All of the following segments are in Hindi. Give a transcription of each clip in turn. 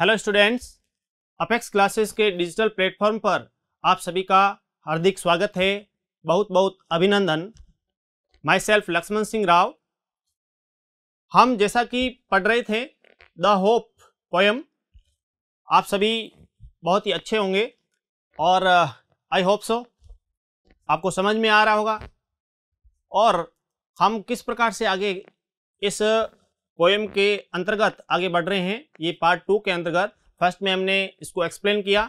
हेलो स्टूडेंट्स अपेक्स क्लासेस के डिजिटल प्लेटफॉर्म पर आप सभी का हार्दिक स्वागत है बहुत बहुत अभिनंदन माई सेल्फ लक्ष्मण सिंह राव हम जैसा कि पढ़ रहे थे द होप पोएम आप सभी बहुत ही अच्छे होंगे और आई होप सो आपको समझ में आ रहा होगा और हम किस प्रकार से आगे इस पोएम के अंतर्गत आगे बढ़ रहे हैं ये पार्ट टू के अंतर्गत फर्स्ट में हमने इसको एक्सप्लेन किया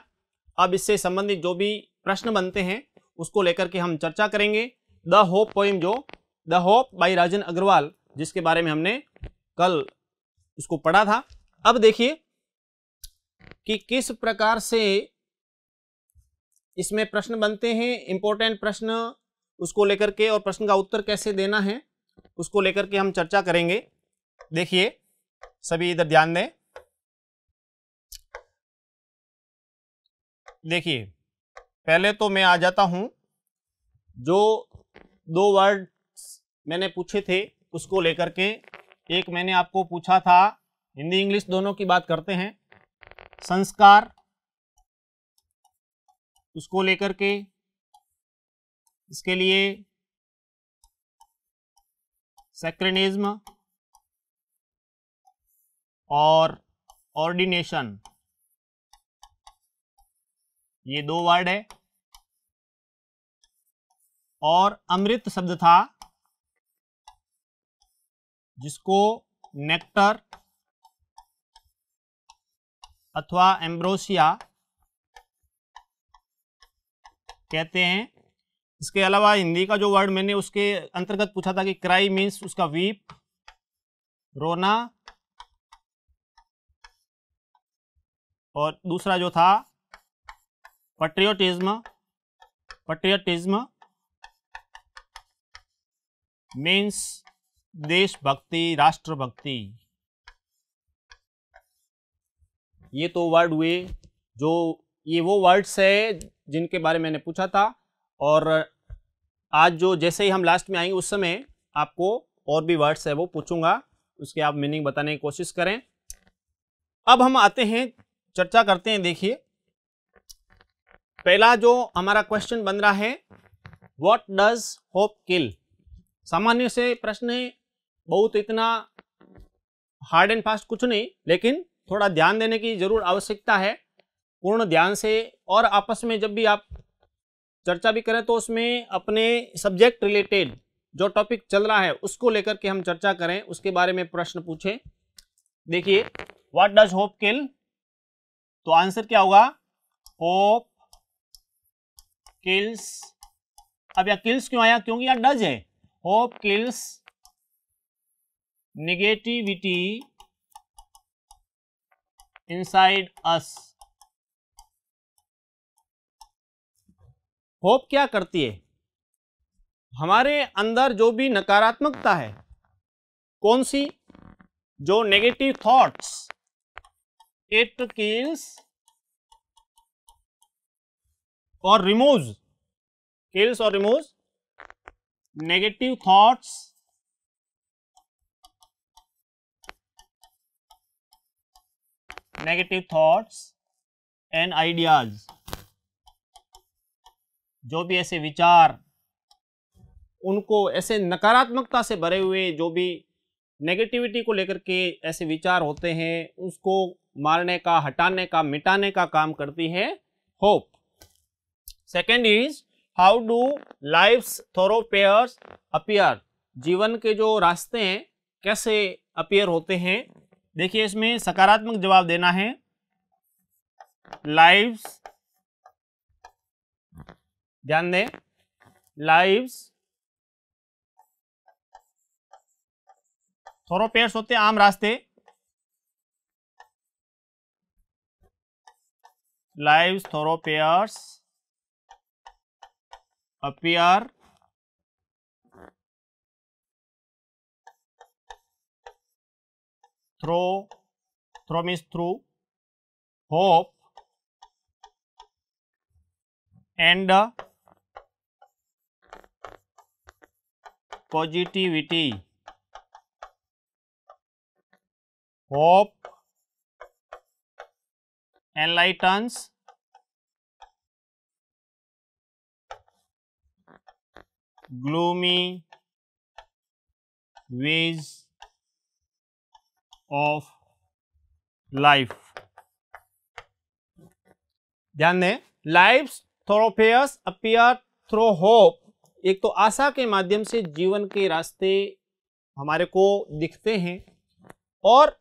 अब इससे संबंधित जो भी प्रश्न बनते हैं उसको लेकर के हम चर्चा करेंगे द होप पोइम जो the hope by Rajan Agarwal जिसके बारे में हमने कल इसको पढ़ा था अब देखिए कि किस प्रकार से इसमें प्रश्न बनते हैं इंपॉर्टेंट प्रश्न उसको लेकर के और प्रश्न का उत्तर कैसे देना है उसको लेकर के हम चर्चा करेंगे देखिए सभी इधर ध्यान दें देखिए पहले तो मैं आ जाता हूं जो दो वर्ड मैंने पूछे थे उसको लेकर के एक मैंने आपको पूछा था हिंदी इंग्लिश दोनों की बात करते हैं संस्कार उसको लेकर के इसके लिए सेक्रेनिज्म और ऑर्डिनेशन ये दो वर्ड है और अमृत शब्द था जिसको नेक्टर अथवा एम्ब्रोसिया कहते हैं इसके अलावा हिंदी का जो वर्ड मैंने उसके अंतर्गत पूछा था कि क्राई मीन्स उसका वीप रोना और दूसरा जो था पट्रियोटिज्म पट्रियोटिज्म मीन्स देशभक्ति राष्ट्रभक्ति ये तो वर्ड हुए जो ये वो वर्ड्स है जिनके बारे में मैंने पूछा था और आज जो जैसे ही हम लास्ट में आएंगे उस समय आपको और भी वर्ड्स है वो पूछूंगा उसके आप मीनिंग बताने की कोशिश करें अब हम आते हैं चर्चा करते हैं देखिए पहला जो हमारा क्वेश्चन बन रहा है व्हाट डज होप किल सामान्य से प्रश्न है बहुत इतना हार्ड एंड फास्ट कुछ नहीं लेकिन थोड़ा ध्यान देने की जरूर आवश्यकता है पूर्ण ध्यान से और आपस में जब भी आप चर्चा भी करें तो उसमें अपने सब्जेक्ट रिलेटेड जो टॉपिक चल रहा है उसको लेकर के हम चर्चा करें उसके बारे में प्रश्न पूछें देखिए व्हाट डज होप किल तो आंसर क्या होगा होप किल्स अब यहां किल्स क्यों आया क्योंकि यहां डज है hope kills negativity inside us hope क्या करती है हमारे अंदर जो भी नकारात्मकता है कौन सी जो negative thoughts it kills or removes kills or removes negative thoughts negative thoughts and ideas जो भी ऐसे विचार उनको ऐसे नकारात्मकता से भरे हुए जो भी नेगेटिविटी को लेकर के ऐसे विचार होते हैं उसको मारने का हटाने का मिटाने का काम करती है hope second is how do life thorough appear जीवन के जो रास्ते हैं कैसे अपियर होते हैं देखिए इसमें सकारात्मक जवाब देना है लाइव्स ध्यान दें लाइव्स थोरोपेयर्स होते हैं आम रास्ते live thoroughfares appear through through means through hope and positivity hope enlightens gloomy ways of life. ध्यान दें life thoroughfares appear through hope एक तो आशा के माध्यम से जीवन के रास्ते हमारे को दिखते हैं और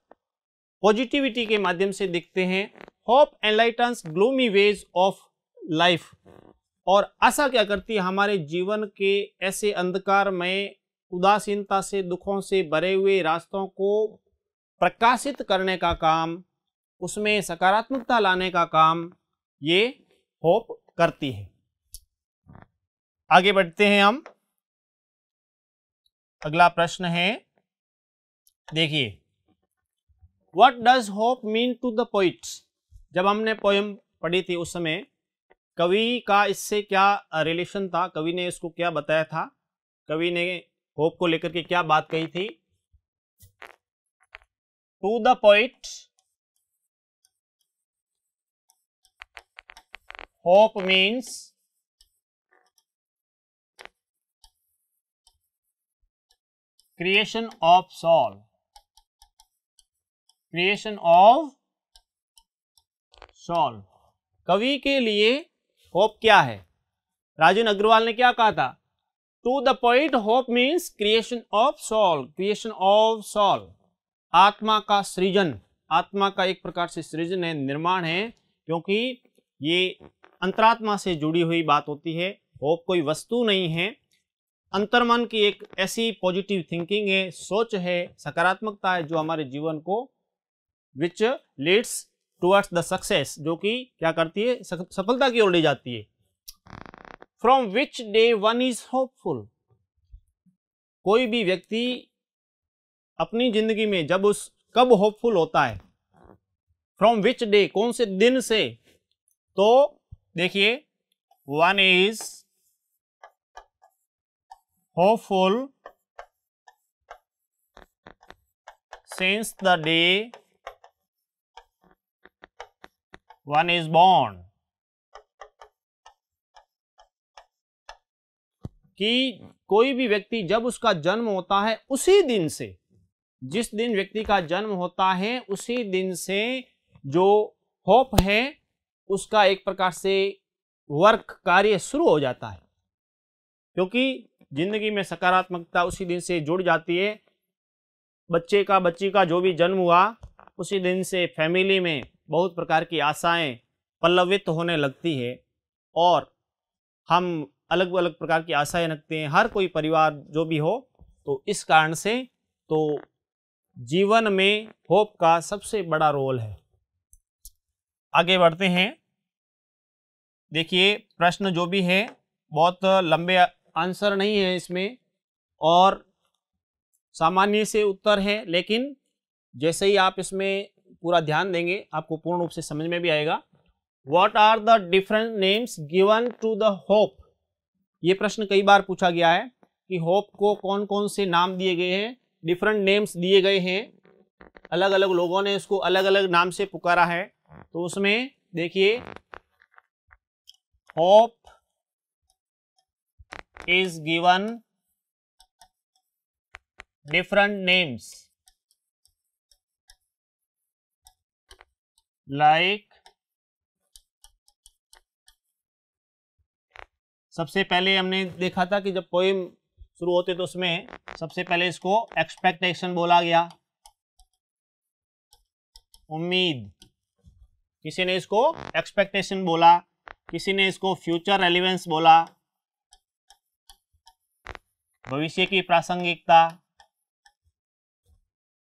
पॉजिटिविटी के माध्यम से दिखते हैं hope enlightens gloomy ways of life और आशा क्या करती है हमारे जीवन के ऐसे अंधकार में उदासीनता से दुखों से भरे हुए रास्तों को प्रकाशित करने का काम उसमें सकारात्मकता लाने का काम ये होप करती है आगे बढ़ते हैं हम अगला प्रश्न है देखिए what does hope mean to the poets जब हमने पोएम पढ़ी थी उस समय कवि का इससे क्या रिलेशन था कवि ने इसको क्या बताया था कवि ने होप को लेकर के क्या बात कही थी to the point hope means creation of soul creation of soul कवि के लिए होप क्या है राजन अग्रवाल ने क्या कहा था to the point hope means creation of soul creation of soul आत्मा का सृजन आत्मा का एक प्रकार से सृजन है निर्माण है क्योंकि ये अंतरात्मा से जुड़ी हुई बात होती है होप कोई वस्तु नहीं है अंतर्मन की एक ऐसी पॉजिटिव थिंकिंग है सोच है सकारात्मकता है जो हमारे जीवन को which leads towards the success जो कि क्या करती है सफलता की ओर ले जाती है from which day one is hopeful कोई भी व्यक्ति अपनी जिंदगी में जब उस कब होपफुल होता है फ्रॉम विच डे कौन से दिन से तो देखिए one is hopeful since the day one is born कि कोई भी व्यक्ति जब उसका जन्म होता है उसी दिन से जिस दिन व्यक्ति का जन्म होता है उसी दिन से जो होप है उसका एक प्रकार से वर्क कार्य शुरू हो जाता है क्योंकि जिंदगी में सकारात्मकता उसी दिन से जुड़ जाती है बच्चे का बच्ची का जो भी जन्म हुआ उसी दिन से फैमिली में बहुत प्रकार की आशाएं पल्लवित होने लगती है और हम अलग अलग प्रकार की आशाएं रखते हैं हर कोई परिवार जो भी हो तो इस कारण से तो जीवन में होप का सबसे बड़ा रोल है आगे बढ़ते हैं देखिए प्रश्न जो भी है बहुत लंबे आंसर नहीं है इसमें और सामान्य से उत्तर है लेकिन जैसे ही आप इसमें पूरा ध्यान देंगे आपको पूर्ण रूप से समझ में भी आएगा what are the different names given to the hope ये प्रश्न कई बार पूछा गया है कि होप को कौन कौन से नाम दिए गए हैं डिफरेंट नेम्स दिए गए हैं अलग अलग लोगों ने इसको अलग अलग नाम से पुकारा है तो उसमें देखिए hope is given different names like सबसे पहले हमने देखा था कि जब पोइम शुरू होते तो उसमें सबसे पहले इसको एक्सपेक्टेशन बोला गया उम्मीद किसी ने इसको एक्सपेक्टेशन बोला किसी ने इसको फ्यूचर रेलिवेंस बोला भविष्य की प्रासंगिकता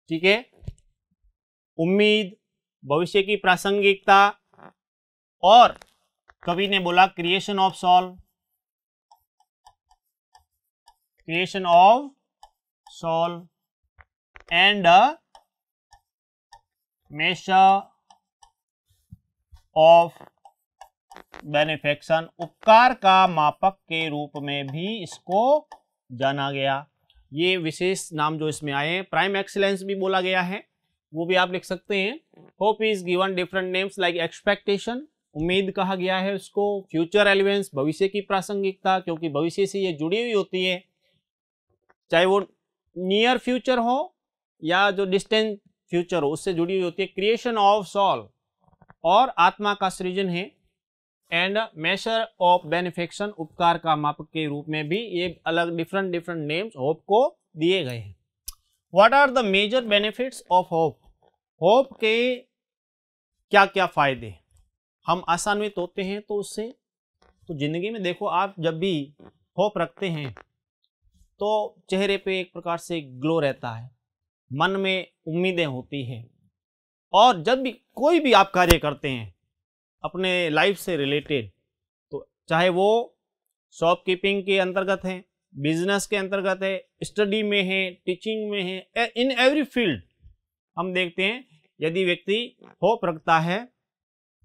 ठीक है उम्मीद भविष्य की प्रासंगिकता और कवि ने बोला creation of soul creation of soul and measure of benefaction उपकार का मापक के रूप में भी इसको जाना गया ये विशेष नाम जो इसमें आए प्राइम एक्सीलेंस भी बोला गया है वो भी आप लिख सकते हैं hope is given different names like expectation उम्मीद कहा गया है उसको फ्यूचर एलिवेंस भविष्य की प्रासंगिकता क्योंकि भविष्य से ये जुड़ी हुई होती है चाहे वो नियर फ्यूचर हो या जो डिस्टेंस फ्यूचर हो उससे जुड़ी हुई होती है क्रिएशन ऑफ सॉल और आत्मा का सृजन है एंड मेशर ऑफ बेनिफिक्शन उपकार का मापक के रूप में भी ये अलग डिफरेंट डिफरेंट नेम्स होप को दिए गए हैं what are the major benefits of hope hope के क्या क्या फायदे हम आसान्वित होते हैं तो उससे तो ज़िंदगी में देखो आप जब भी होप रखते हैं तो चेहरे पे एक प्रकार से ग्लो रहता है मन में उम्मीदें होती हैं और जब भी कोई भी आप कार्य करते हैं अपने लाइफ से रिलेटेड तो चाहे वो शॉपकीपिंग के अंतर्गत हैं बिजनेस के अंतर्गत है स्टडी में है टीचिंग में है इन एवरी फील्ड हम देखते हैं यदि व्यक्ति होप रखता है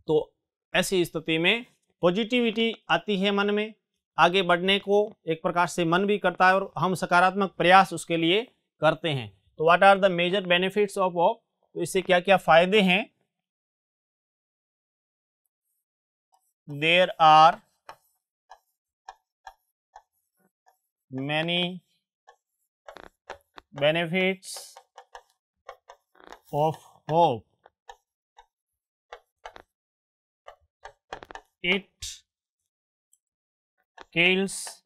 तो ऐसी स्थिति में पॉजिटिविटी आती है मन में आगे बढ़ने को एक प्रकार से मन भी करता है और हम सकारात्मक प्रयास उसके लिए करते हैं तो what are the major benefits of hope तो इससे क्या क्या फायदे हैं there are many benefits of hope. It kills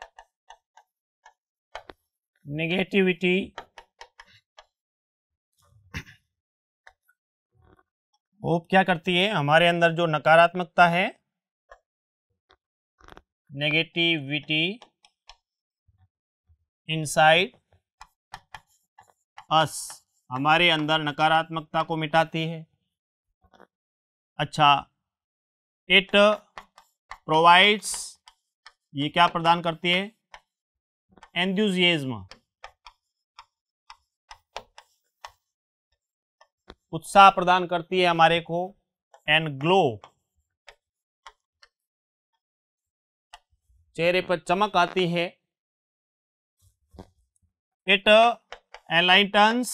negativity hope क्या करती है हमारे अंदर जो नकारात्मकता है नेगेटिविटी इनसाइड अस हमारे अंदर नकारात्मकता को मिटाती है अच्छा इट प्रोवाइड्स ये क्या प्रदान करती है एंथ्यूजिएज्म उत्साह प्रदान करती है हमारे को एंड ग्लो चेहरे पर चमक आती है it uh, enlightens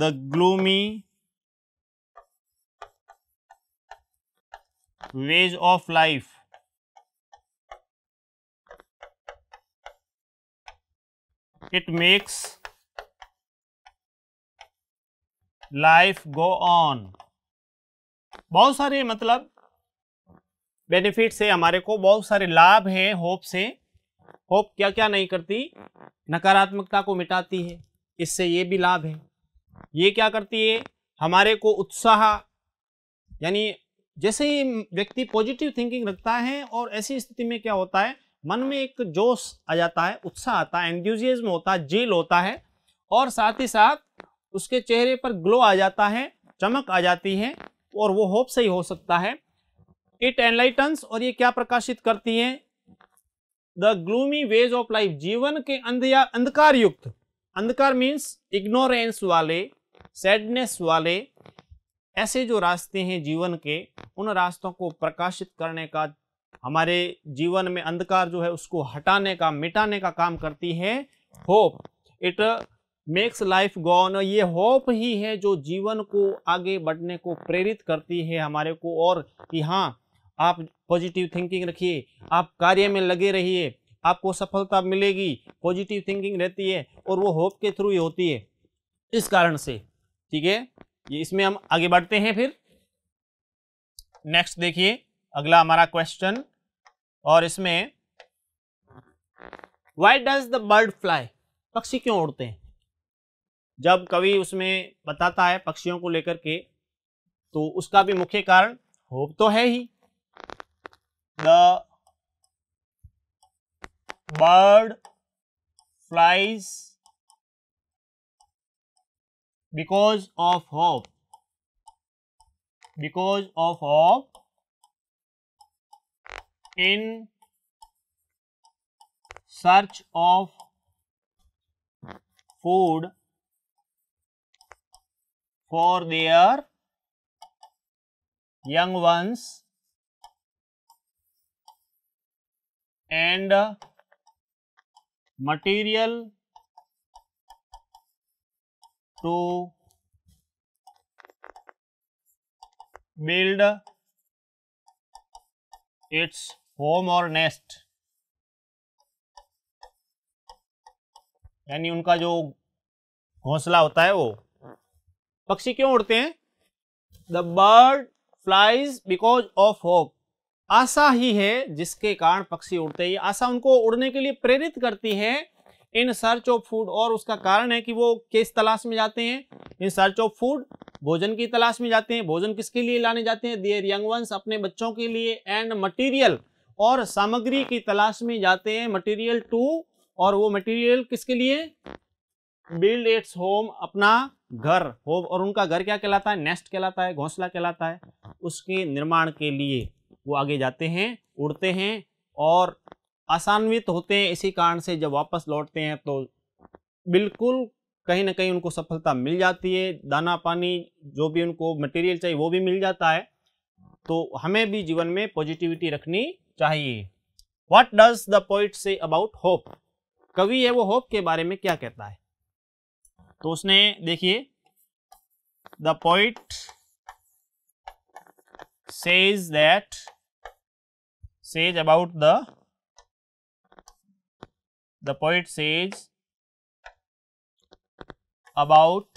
the gloomy ways of life. It makes life go on बहुत सारे मतलब बेनिफिट्स है हमारे को बहुत सारे लाभ हैं होप से होप क्या क्या नहीं करती नकारात्मकता को मिटाती है इससे ये भी लाभ है ये क्या करती है हमारे को उत्साह यानी जैसे ही व्यक्ति पॉजिटिव थिंकिंग रखता है और ऐसी स्थिति में क्या होता है मन में एक जोश आ जाता है उत्साह आता है एंथ्यूजियम होता है जील होता है और साथ ही साथ उसके चेहरे पर ग्लो आ जाता है चमक आ जाती है और वो होप से ही हो सकता है इट एनलाइटन्स और ये क्या प्रकाशित करती है the gloomy ways of life जीवन के अंध या अंधकार युक्त अंधकार मीन्स इग्नोरेंस वाले सैडनेस वाले ऐसे जो रास्ते हैं जीवन के उन रास्तों को प्रकाशित करने का हमारे जीवन में अंधकार जो है उसको हटाने का मिटाने का काम करती है hope it makes life gone ये होप ही है जो जीवन को आगे बढ़ने को प्रेरित करती है हमारे को और कि हाँ आप पॉजिटिव थिंकिंग रखिए आप कार्य में लगे रहिए आपको सफलता मिलेगी पॉजिटिव थिंकिंग रहती है और वो होप के थ्रू ही होती है इस कारण से ठीक है ये इसमें हम आगे बढ़ते हैं फिर नेक्स्ट देखिए अगला हमारा क्वेश्चन और इसमें why does the bird fly पक्षी क्यों उड़ते हैं जब कवि उसमें बताता है पक्षियों को लेकर के तो उसका भी मुख्य कारण होप तो है ही the bird flies because of hope because of hope in search of food for their young ones and material to build its home और नेस्ट यानी उनका जो घोंसला होता है वो पक्षी क्यों उड़ते हैं the bird flies because of hope आशा ही है जिसके कारण पक्षी उड़ते हैं आशा उनको उड़ने के लिए प्रेरित करती है इन सर्च ऑफ फूड और उसका कारण है कि वो किस तलाश में जाते हैं इन सर्च ऑफ फूड भोजन की तलाश में जाते हैं भोजन किसके लिए लाने जाते हैं दियर यंग वंस अपने बच्चों के लिए एंड मटेरियल और सामग्री की तलाश में जाते हैं मटेरियल टू और वो मटेरियल किसके लिए बिल्ड इट्स होम अपना घर होम और उनका घर क्या कहलाता है नेस्ट कहलाता है घोंसला कहलाता है उसके निर्माण के लिए वो आगे जाते हैं उड़ते हैं और आसान्वित होते हैं इसी कारण से जब वापस लौटते हैं तो बिल्कुल कहीं ना कहीं उनको सफलता मिल जाती है दाना पानी जो भी उनको मटेरियल चाहिए वो भी मिल जाता है तो हमें भी जीवन में पॉजिटिविटी रखनी चाहिए what does the poet say about hope कवि है वो होप के बारे में क्या कहता है तो उसने देखिए the poet says that says about the the poet says about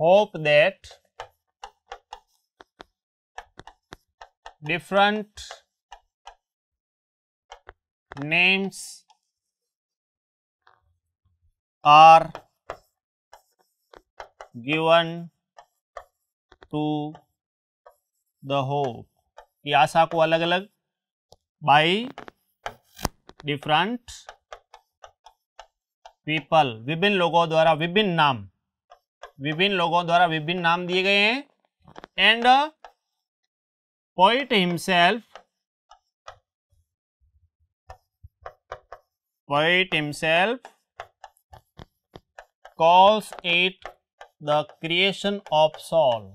hope that different names are given to the hope कि आशा को अलग अलग बाई डिफरेंट पीपल विभिन्न लोगों द्वारा विभिन्न नाम विभिन्न लोगों द्वारा विभिन्न नाम दिए गए हैं and poet himself poet himself calls it the creation of soul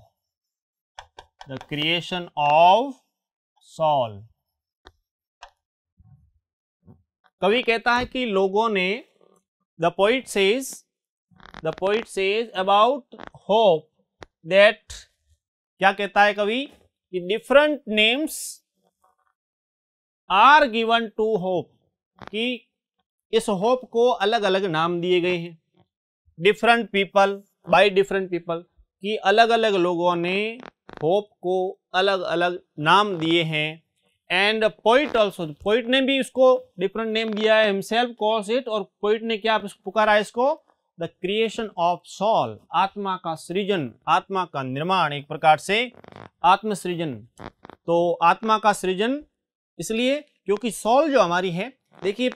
the creation of soul कवि कहता है कि लोगों ने the poet says the poet says about hope that क्या कहता है कवि कि different names are given to hope कि इस होप को अलग अलग नाम दिए गए हैं different people by different people कि अलग अलग लोगों ने होप को अलग अलग नाम दिए हैं एंड पोइट ऑल्सो पोइट ने भी इसको डिफरेंट नेम दिया है हिमसेल्फ कॉल्स इट और पोइट ने क्या पुकारा इसको द क्रिएशन ऑफ सॉल आत्मा का सृजन आत्मा का निर्माण एक प्रकार से आत्म सृजन तो आत्मा का सृजन इसलिए क्योंकि सॉल जो हमारी है देखिए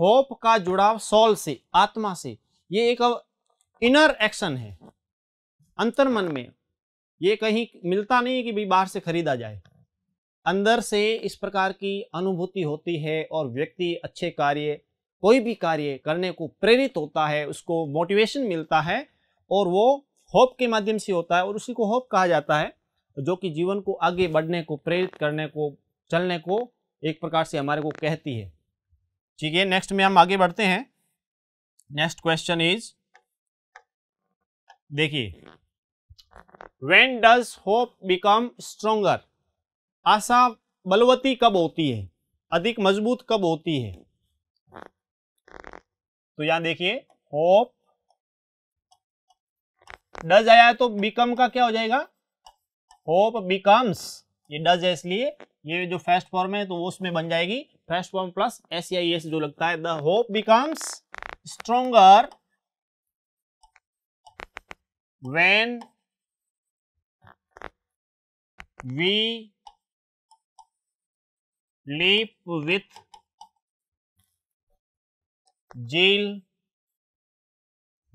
होप का जुड़ाव सॉल से आत्मा से ये एक इनर एक्शन है अंतर मन में ये कहीं मिलता नहीं कि भी बाहर से खरीदा जाए अंदर से इस प्रकार की अनुभूति होती है और व्यक्ति अच्छे कार्य कोई भी कार्य करने को प्रेरित होता है उसको मोटिवेशन मिलता है और वो होप के माध्यम से होता है और उसी को होप कहा जाता है जो कि जीवन को आगे बढ़ने को प्रेरित करने को चलने को एक प्रकार से हमारे को कहती है ठीक है नेक्स्ट में हम आगे बढ़ते हैं नेक्स्ट क्वेश्चन इज देखिए when does hope become stronger आशा बलवती कब होती है अधिक मजबूत कब होती है तो यहां देखिए होप डज आया तो बिकम का क्या हो जाएगा होप बिकम्स ये डज है इसलिए ये जो फर्स्ट फॉर्म है तो वो उसमें बन जाएगी फर्स्ट फॉर्म प्लस एस या एस जो लगता है the hope becomes stronger when we leap with zeal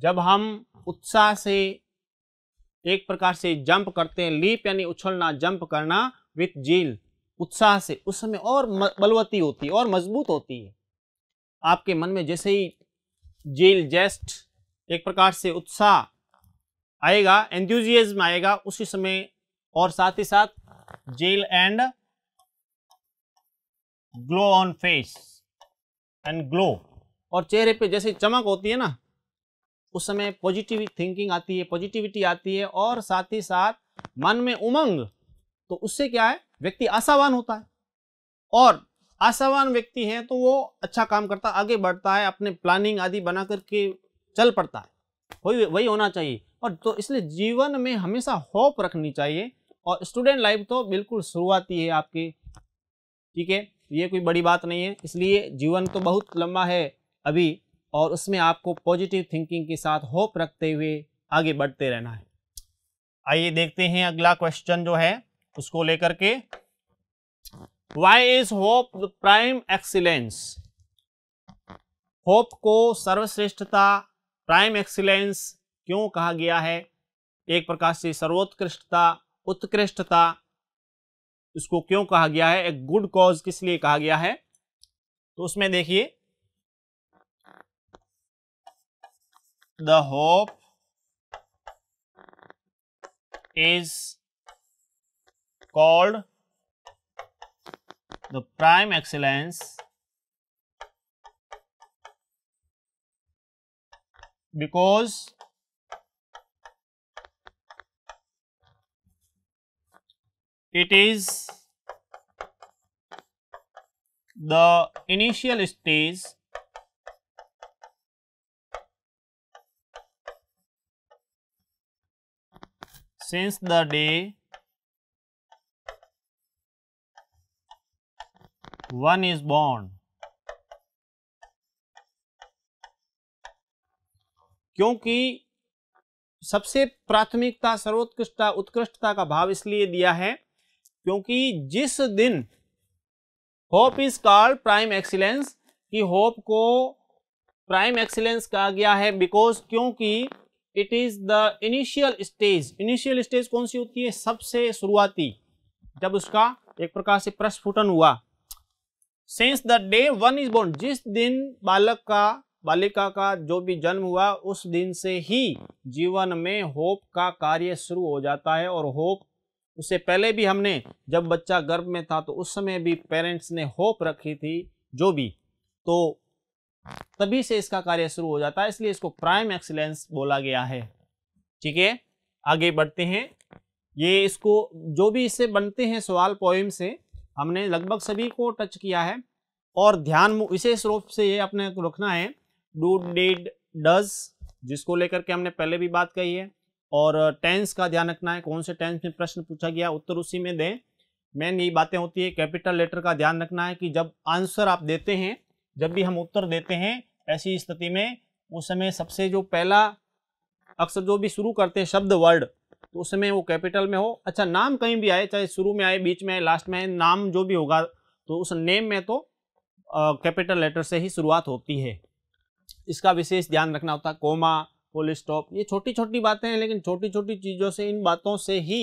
जब हम उत्साह से एक प्रकार से जंप करते हैं लीप यानी उछलना जंप करना विथ जील उत्साह से उस समय और बलवती होती है और मजबूत होती है आपके मन में जैसे ही जेल जेस्ट एक प्रकार से उत्साह आएगा एंथ्यूजियज्म आएगा उसी समय और साथ ही साथ zeal and glow on face and glow और चेहरे पे जैसे चमक होती है ना उस समय पॉजिटिव थिंकिंग आती है पॉजिटिविटी आती है और साथ ही साथ मन में उमंग तो उससे क्या है व्यक्ति आशावान होता है और आशावान व्यक्ति है तो वो अच्छा काम करता है आगे बढ़ता है अपने प्लानिंग आदि बना करके चल पड़ता है वही वही होना चाहिए और तो इसलिए जीवन में हमेशा होप रखनी चाहिए और स्टूडेंट लाइफ तो बिल्कुल शुरुआती है आपकी ठीक है ये कोई बड़ी बात नहीं है इसलिए जीवन तो बहुत लंबा है अभी और उसमें आपको पॉजिटिव थिंकिंग के साथ होप रखते हुए आगे बढ़ते रहना है आइए देखते हैं अगला क्वेश्चन जो है उसको लेकर के why is hope the prime excellence hope को सर्वश्रेष्ठता प्राइम एक्सीलेंस क्यों कहा गया है एक प्रकार से सर्वोत्कृष्टता उत्कृष्टता इसको क्यों कहा गया है एक गुड कॉज किस लिए कहा गया है तो उसमें देखिए the hope is called the prime excellence because it is the initial stage since the day one is born क्योंकि सबसे प्राथमिकता सर्वोत्कृष्टता उत्कृष्टता का भाव इसलिए दिया है क्योंकि जिस दिन hope is called prime excellence कि होप को प्राइम एक्सीलेंस कहा गया है बिकॉज क्योंकि it is the initial stage initial stage कौन सी होती है सबसे शुरुआती जब उसका एक प्रकार से प्रस्फुटन हुआ since the day one is born जिस दिन बालक का बालिका का जो भी जन्म हुआ उस दिन से ही जीवन में होप का कार्य शुरू हो जाता है और होप उससे पहले भी हमने जब बच्चा गर्भ में था तो उस समय भी पेरेंट्स ने होप रखी थी जो भी तो तभी से इसका कार्य शुरू हो जाता है इसलिए इसको प्राइम एक्सीलेंस बोला गया है ठीक है आगे बढ़ते हैं ये इसको जो भी इससे बनते हैं सवाल पोइम से हमने लगभग सभी को टच किया है और ध्यान विशेष रूप से ये अपने रखना है डू डिड डज जिसको लेकर के हमने पहले भी बात कही है और टेंस का ध्यान रखना है कौन से टेंस में प्रश्न पूछा गया उत्तर उसी में दें मेन यही बातें होती है कैपिटल लेटर का ध्यान रखना है कि जब आंसर आप देते हैं जब भी हम उत्तर देते हैं ऐसी स्थिति में उस समय सबसे जो पहला अक्सर जो भी शुरू करते हैं शब्द वर्ड तो उस समय वो कैपिटल में हो अच्छा नाम कहीं भी आए चाहे शुरू में आए बीच में आए लास्ट में आए नाम जो भी होगा तो उस नेम में तो कैपिटल लेटर से ही शुरुआत होती है इसका विशेष ध्यान रखना होता है कोमा फुल स्टॉप ये छोटी छोटी बातें हैं लेकिन छोटी छोटी चीज़ों से इन बातों से ही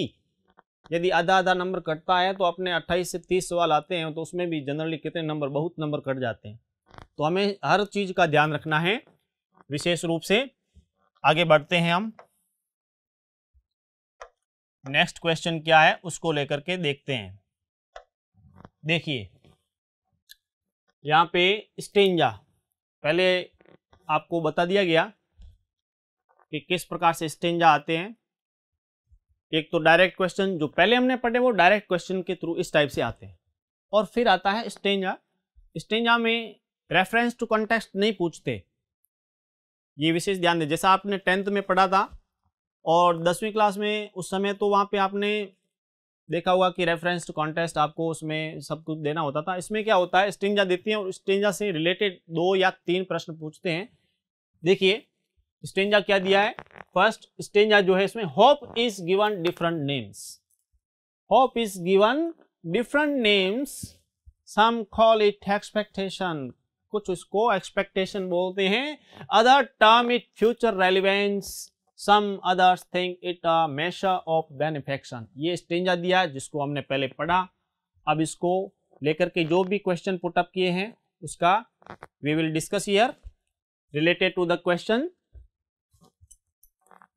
यदि आधा आधा नंबर कटता है तो अपने 28 से 30 सवाल आते हैं तो उसमें भी जनरली कितने नंबर बहुत नंबर कट जाते हैं तो हमें हर चीज़ का ध्यान रखना है विशेष रूप से आगे बढ़ते हैं हम नेक्स्ट क्वेश्चन क्या है उसको लेकर के देखते हैं देखिए यहाँ पे स्टेंजा पहले आपको बता दिया गया कि किस प्रकार से स्टेंजा आते हैं एक तो डायरेक्ट क्वेश्चन जो पहले हमने पढ़े वो डायरेक्ट क्वेश्चन के थ्रू इस टाइप से आते हैं और फिर आता है स्टेंजा स्टेंजा में रेफरेंस टू कॉन्टेक्स्ट नहीं पूछते ये विशेष ध्यान दें जैसा आपने टेंथ में पढ़ा था और दसवीं क्लास में उस समय तो वहाँ पे आपने देखा होगा कि रेफरेंस टू कॉन्टेस्ट आपको उसमें सब कुछ देना होता था इसमें क्या होता है स्टेंजा देती हैं और स्टेंजा से रिलेटेड दो या तीन प्रश्न पूछते हैं देखिए स्टेंजा क्या दिया है फर्स्ट स्टेंजा जो है इसमें hope is given different names hope is given different names some call it expectation कुछ उसको एक्सपेक्टेशन बोलते हैं other term it future relevance some others think it a measure of benefaction ये स्टेंजा दिया है जिसको हमने पहले पढ़ा अब इसको लेकर के जो भी क्वेश्चन पुटअप किए हैं उसका we will discuss here related to the question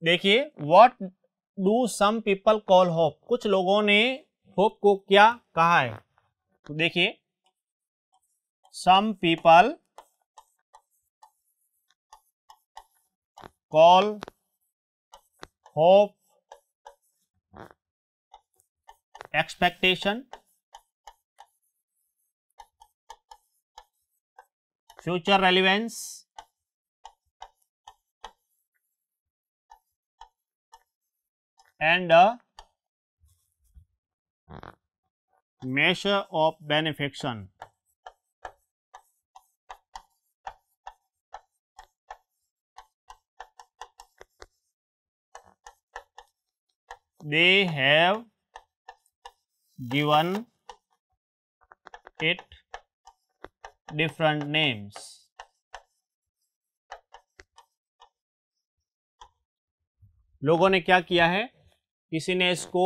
देखिए what do some people call hope कुछ लोगों ने होप को क्या कहा है तो देखिए some people call hope expectation future relevance and a measure of benefaction. They have given it different names. लोगों ने क्या किया है किसी ने इसको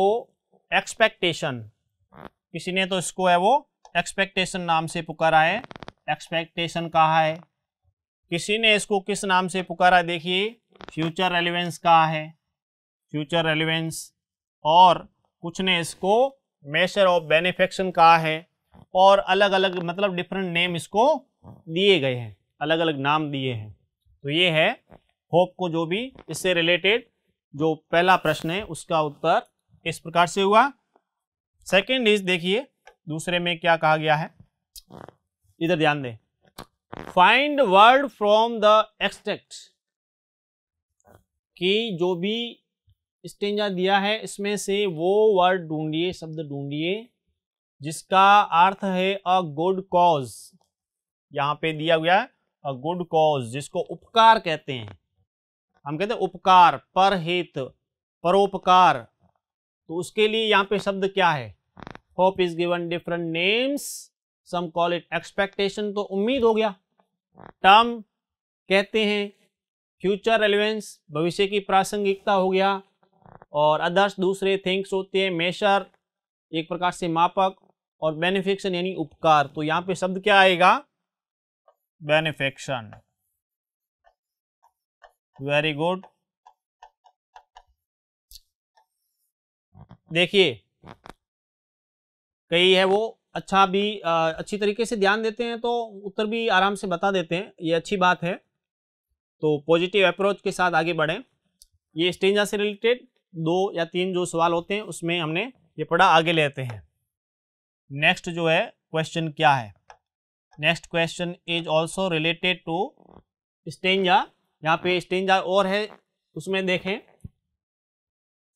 एक्सपेक्टेशन किसी ने तो इसको है वो एक्सपेक्टेशन नाम से पुकारा है एक्सपेक्टेशन कहा है किसी ने इसको किस नाम से पुकारा देखिए फ्यूचर रेलिवेंस कहा है फ्यूचर रेलिवेंस और कुछ ने इसको मेशर ऑफ बेनिफेक्शन कहा है और अलग अलग मतलब डिफरेंट नेम इसको दिए गए हैं अलग अलग नाम दिए हैं तो ये है होप को जो भी इससे रिलेटेड जो पहला प्रश्न है उसका उत्तर इस प्रकार से हुआ सेकंड इज देखिए दूसरे में क्या कहा गया है इधर ध्यान दें find word from the extract कि जो भी स्टेंजा दिया है इसमें से वो वर्ड ढूंढिए शब्द ढूंढिए जिसका अर्थ है अ गुड कॉज यहां पे दिया गया अ गुड कॉज जिसको उपकार कहते हैं हम कहते हैं उपकार परहित परोपकार तो उसके लिए यहाँ पे शब्द क्या है hope is given different names some call it expectation तो उम्मीद हो गया टर्म कहते हैं फ्यूचर रेलिवेंस भविष्य की प्रासंगिकता हो गया और अदर्श दूसरे थिंग्स होते हैं मेशर एक प्रकार से मापक और बेनिफिक्शन यानी उपकार तो यहाँ पे शब्द क्या आएगा बेनिफिक्शन वेरी गुड देखिए कई है वो अच्छा भी आ, अच्छी तरीके से ध्यान देते हैं तो उत्तर भी आराम से बता देते हैं ये अच्छी बात है तो पॉजिटिव अप्रोच के साथ आगे बढ़ें ये स्टेंजा से रिलेटेड दो या तीन जो सवाल होते हैं उसमें हमने ये पढ़ा आगे लेते हैं नेक्स्ट जो है क्वेश्चन क्या है next question is also related to stanza यहाँ पे स्टेंजा और है उसमें देखें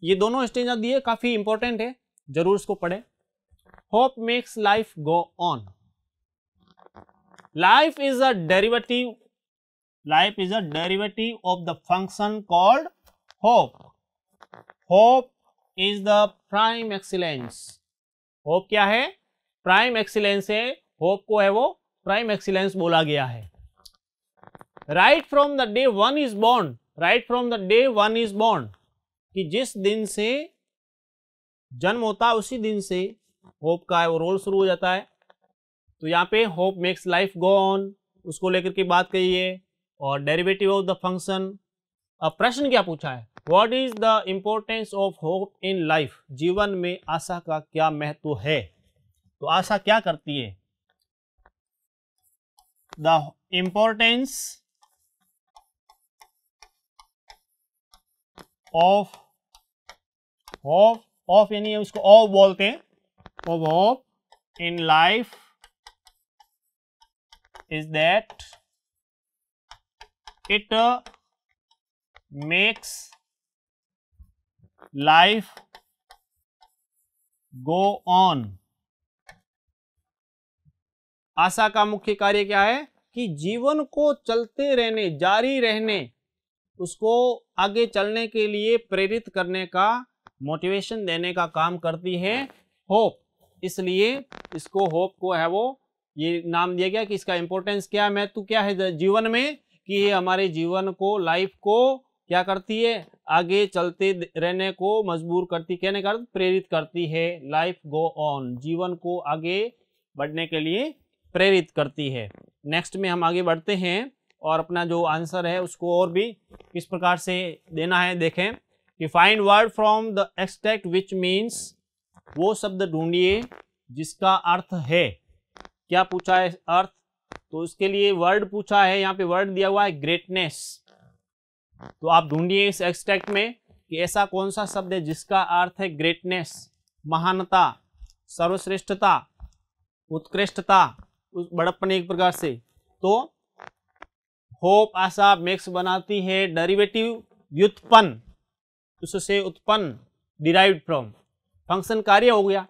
ये दोनों स्टेंजा दिए काफी इंपॉर्टेंट है जरूर इसको पढ़े hope makes life go on life is a derivative life is a derivative of the function called hope hope is the prime excellence hope क्या है प्राइम एक्सीलेंस है होप को है वो प्राइम एक्सीलेंस बोला गया है right from the day one is born right from the day one is born कि जिस दिन से जन्म होता है उसी दिन से होप का वो रोल शुरू हो जाता है तो यहाँ पे hope makes life go on उसको लेकर के बात कही है और डेरिवेटिव ऑफ द फंक्शन अब प्रश्न क्या पूछा है what is the importance of hope in life जीवन में आशा का क्या महत्व है तो आशा क्या करती है the importance of of of यानी उसको ऑफ बोलते हैं of of in life is that it uh, makes life go on आशा का मुख्य कार्य क्या है कि जीवन को चलते रहने जारी रहने उसको आगे चलने के लिए प्रेरित करने का मोटिवेशन देने का काम करती है होप इसलिए इसको होप को है वो ये नाम दिया गया कि इसका इम्पोर्टेंस क्या है महत्व क्या है जीवन में कि ये हमारे जीवन को लाइफ को क्या करती है आगे चलते रहने को मजबूर करती कहने का प्रेरित करती है लाइफ गो ऑन जीवन को आगे बढ़ने के लिए प्रेरित करती है नेक्स्ट में हम आगे बढ़ते हैं और अपना जो आंसर है उसको और भी किस प्रकार से देना है देखें define word from the extract which means वो शब्द ढूंढिए जिसका अर्थ है क्या पूछा है अर्थ तो उसके लिए वर्ड पूछा है यहाँ पे वर्ड दिया हुआ है ग्रेटनेस तो आप ढूंढिए इस एक्सटेक्ट में कि ऐसा कौन सा शब्द है जिसका अर्थ है ग्रेटनेस महानता सर्वश्रेष्ठता उत्कृष्टता उस बड़प्पन एक प्रकार से तो होप आशा मैक्स बनाती है डेरिवेटिव व्युत्पन्न उससे उत्पन्न डिराइव फ्रॉम फंक्शन कार्य हो गया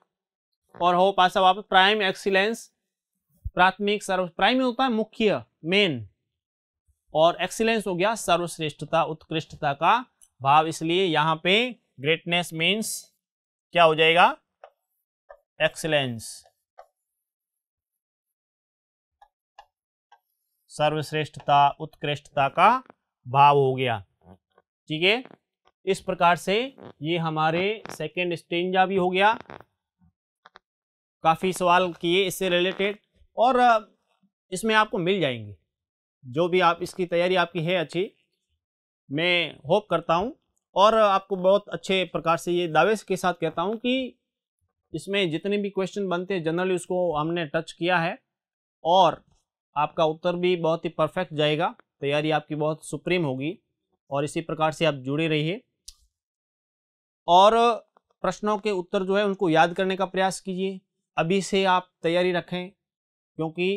और होप आशा वापस प्राइम एक्सीलेंस प्राथमिक सर्व प्राइम होता है मुख्य मेन और एक्सीलेंस हो गया सर्वश्रेष्ठता उत्कृष्टता का भाव इसलिए यहाँ पे ग्रेटनेस मीन्स क्या हो जाएगा एक्सीलेंस सर्वश्रेष्ठता उत्कृष्टता का भाव हो गया ठीक है इस प्रकार से ये हमारे सेकेंड स्टेंजा भी हो गया काफ़ी सवाल किए इससे रिलेटेड और इसमें आपको मिल जाएंगे जो भी आप इसकी तैयारी आपकी है अच्छी मैं होप करता हूँ और आपको बहुत अच्छे प्रकार से ये दावे के साथ कहता हूँ कि इसमें जितने भी क्वेश्चन बनते हैं जनरली उसको हमने टच किया है और आपका उत्तर भी बहुत ही परफेक्ट जाएगा तैयारी आपकी बहुत सुप्रीम होगी और इसी प्रकार से आप जुड़े रहिए और प्रश्नों के उत्तर जो है उनको याद करने का प्रयास कीजिए अभी से आप तैयारी रखें क्योंकि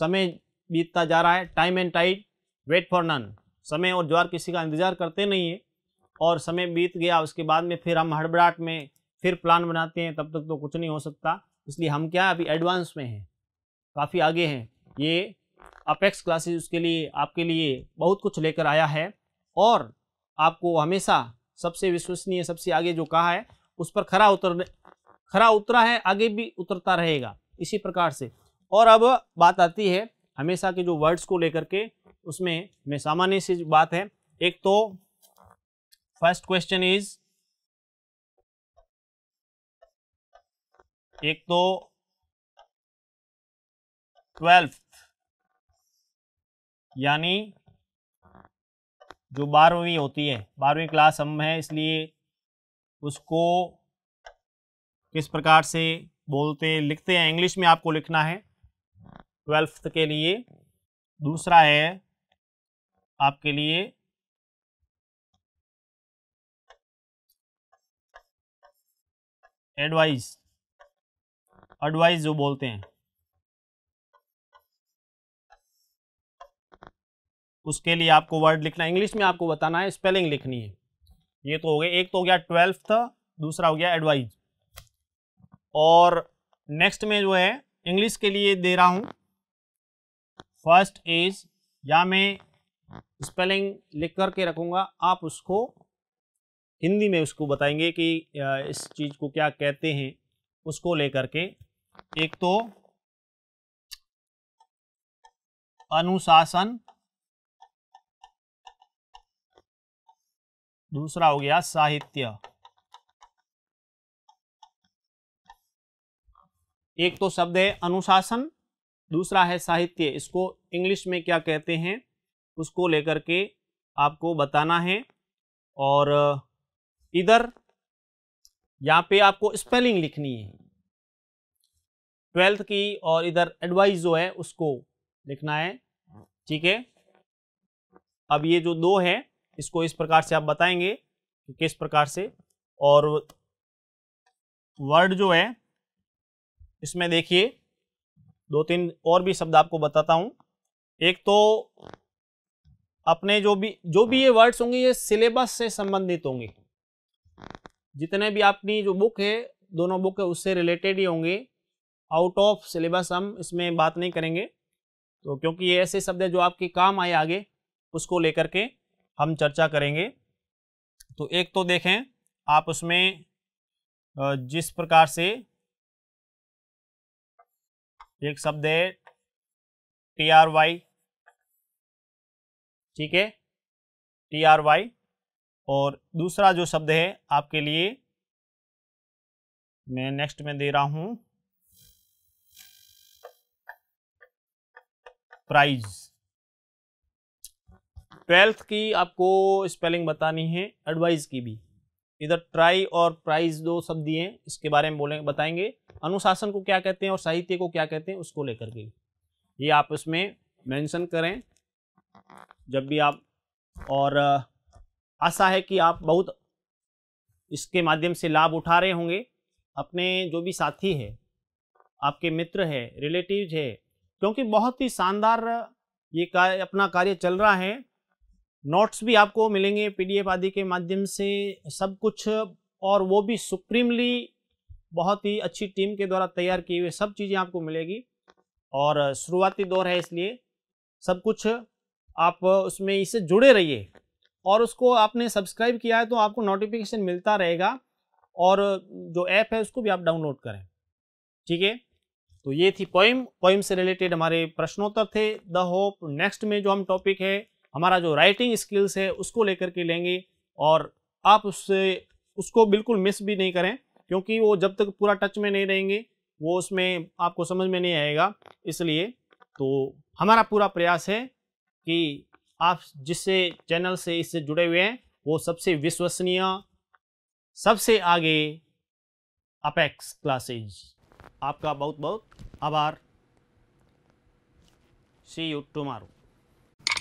समय बीतता जा रहा है time and tide wait for none समय और ज्वार किसी का इंतज़ार करते नहीं है और समय बीत गया उसके बाद में फिर हम हड़बड़ाहट में फिर प्लान बनाते हैं तब तक तो कुछ नहीं हो सकता इसलिए हम क्या अभी एडवांस में हैं काफ़ी आगे हैं ये अपेक्स क्लासेज उसके लिए आपके लिए बहुत कुछ लेकर आया है और आपको हमेशा सबसे विश्वसनीय सबसे आगे जो कहा है उस पर खरा उतर खरा उतरा है आगे भी उतरता रहेगा इसी प्रकार से और अब बात आती है हमेशा के जो वर्ड्स को लेकर के उसमें में सामान्य सी बात है एक तो फर्स्ट क्वेश्चन इज एक तो ट्वेल्व यानी जो बारहवीं होती है बारहवीं क्लास हम है इसलिए उसको किस प्रकार से बोलते हैं लिखते हैं इंग्लिश में आपको लिखना है ट्वेल्थ के लिए दूसरा है आपके लिए एडवाइस एडवाइस जो बोलते हैं उसके लिए आपको वर्ड लिखना इंग्लिश में आपको बताना है स्पेलिंग लिखनी है ये तो हो गया एक तो हो गया ट्वेल्थ दूसरा हो गया एडवाइज और नेक्स्ट में जो है इंग्लिश के लिए दे रहा हूँ फर्स्ट इज या मैं स्पेलिंग लिख करके रखूँगा आप उसको हिंदी में उसको बताएंगे कि इस चीज़ को क्या कहते हैं उसको लेकर के एक तो अनुशासन दूसरा हो गया साहित्य एक तो शब्द है अनुशासन दूसरा है साहित्य इसको इंग्लिश में क्या कहते हैं उसको लेकर के आपको बताना है और इधर यहाँ पे आपको स्पेलिंग लिखनी है ट्वेल्थ की और इधर एडवाइस जो है उसको लिखना है ठीक है अब ये जो दो है इसको इस प्रकार से आप बताएंगे कि किस प्रकार से और वर्ड जो है इसमें देखिए दो तीन और भी शब्द आपको बताता हूँ एक तो अपने जो भी जो भी ये वर्ड्स होंगे ये सिलेबस से संबंधित होंगे जितने भी आपकी जो बुक है दोनों बुक है उससे रिलेटेड ही होंगे आउट ऑफ सिलेबस हम इसमें बात नहीं करेंगे तो क्योंकि ये ऐसे शब्द है जो आपके काम आए आगे उसको लेकर के हम चर्चा करेंगे तो एक तो देखें आप उसमें जिस प्रकार से एक शब्द है टी आर वाई ठीक है टी आर वाई और दूसरा जो शब्द है आपके लिए मैं नेक्स्ट में दे रहा हूं प्राइज ट्वेल्थ की आपको स्पेलिंग बतानी है एडवाइज़ की भी इधर ट्राई और प्राइज दो सब दिए इसके बारे में बोलेंगे बताएंगे अनुशासन को क्या कहते हैं और साहित्य को क्या कहते हैं उसको लेकर के ये आप इसमें मेंशन करें जब भी आप और आशा है कि आप बहुत इसके माध्यम से लाभ उठा रहे होंगे अपने जो भी साथी है आपके मित्र है रिलेटिव है क्योंकि बहुत ही शानदार ये कार्य अपना कार्य चल रहा है नोट्स भी आपको मिलेंगे पीडीएफ आदि के माध्यम से सब कुछ और वो भी सुप्रीमली बहुत ही अच्छी टीम के द्वारा तैयार किए हुई सब चीज़ें आपको मिलेगी और शुरुआती दौर है इसलिए सब कुछ आप उसमें इससे जुड़े रहिए और उसको आपने सब्सक्राइब किया है तो आपको नोटिफिकेशन मिलता रहेगा और जो ऐप है उसको भी आप डाउनलोड करें ठीक है तो ये थी पोइम पोइम से रिलेटेड हमारे प्रश्नोत्तर थे द होप नेक्स्ट में जो हम टॉपिक है हमारा जो राइटिंग स्किल्स है उसको लेकर के लेंगे और आप उससे उसको बिल्कुल मिस भी नहीं करें क्योंकि वो जब तक पूरा टच में नहीं रहेंगे वो उसमें आपको समझ में नहीं आएगा इसलिए तो हमारा पूरा प्रयास है कि आप जिससे चैनल से इससे जुड़े हुए हैं वो सबसे विश्वसनीय सबसे आगे अपेक्स क्लासेज आपका बहुत बहुत आभार सी यू टुमारो